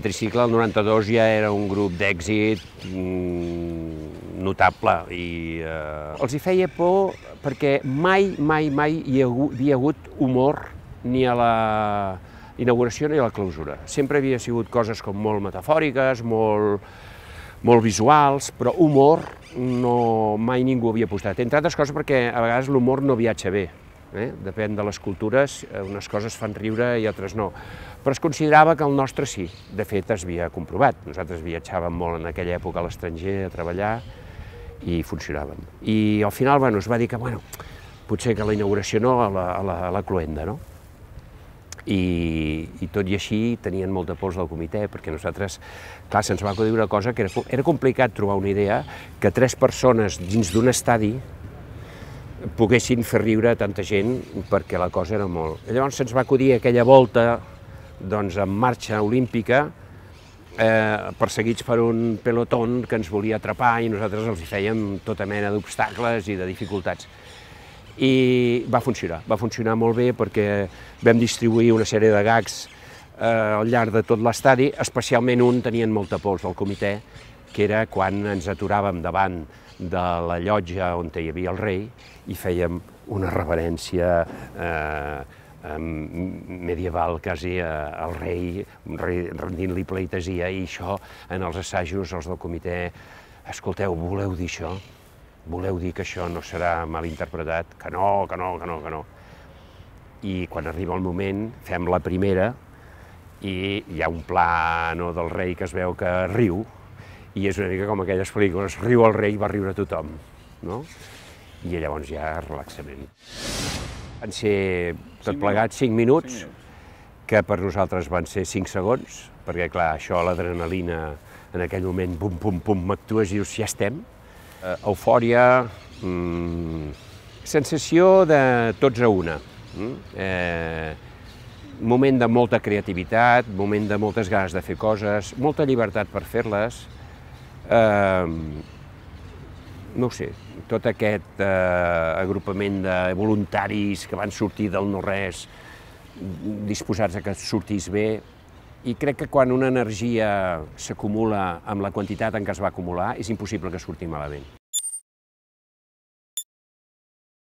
Tricicle, el 92, ja era un grup d'èxit mm, notable i eh, els hi feia por perquè mai, mai, mai hi havia hagut humor ni a la inauguració ni a la clausura. Sempre havia sigut coses com molt metafòriques, molt, molt visuals, però humor no, mai ningú havia apostat. Entre altres coses perquè a vegades l'humor no viatja bé. Eh? Depèn de les cultures, eh, unes coses fan riure i altres no. Però es considerava que el nostre sí. De fet, es havia comprovat. Nosaltres viatjàvem molt en aquella època a l'estranger a treballar i funcionàvem. I al final, bueno, es va dir que, bueno, potser que la inauguració no, a la, a la, a la cloenda, no? I, i tot i així tenien molta pols del comitè, perquè nosaltres, clar, se'ns va acudir una cosa que era, era complicat trobar una idea que tres persones dins d'un estadi poguessin fer riure tanta gent perquè la cosa era molt. Llavors se'ns va acudir aquella volta doncs, en marxa olímpica eh, perseguits per un pelotón que ens volia atrapar i nosaltres els fèiem tota mena d'obstacles i de dificultats. I va funcionar, va funcionar molt bé perquè vam distribuir una sèrie de gags eh, al llarg de tot l'estadi, especialment un tenien molta pols del comitè que era quan ens aturàvem davant de la llotja on hi havia el rei i fèiem una reverència eh, medieval quasi eh, al rei, rendint-li pleitesia, i això en els assajos, els del comitè, escolteu, voleu dir això? Voleu dir que això no serà mal interpretat? Que no, que no, que no, que no. I quan arriba el moment, fem la primera, i hi ha un plano del rei que es veu que riu, i és una mica com aquelles pel·lícules, riu el rei, va riure tothom, no? I llavors ja relaxament. Van ser tot plegat 5 minuts, que per nosaltres van ser 5 segons, perquè clar, això, l'adrenalina, en aquell moment, pum, pum, pum, m'actues i dius, ja estem. Eh, eufòria, mm, sensació de tots a una. Mm? Eh, moment de molta creativitat, moment de moltes ganes de fer coses, molta llibertat per fer-les, Ehm, no ho sé, tot aquest eh, agrupament de voluntaris que van sortir del no-res, disposats a que sortís bé, i crec que quan una energia s'acumula amb la quantitat en què es va acumular, és impossible que surti malament.